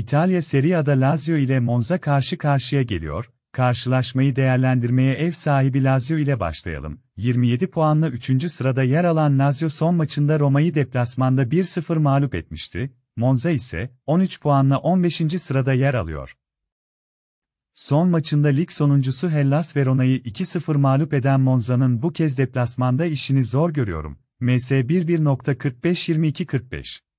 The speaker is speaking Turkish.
İtalya Serie A'da Lazio ile Monza karşı karşıya geliyor. Karşılaşmayı değerlendirmeye ev sahibi Lazio ile başlayalım. 27 puanla 3. sırada yer alan Lazio son maçında Roma'yı deplasmanda 1-0 mağlup etmişti. Monza ise 13 puanla 15. sırada yer alıyor. Son maçında lig sonuncusu Hellas Verona'yı 2-0 mağlup eden Monza'nın bu kez deplasmanda işini zor görüyorum. MS 11.45-22-45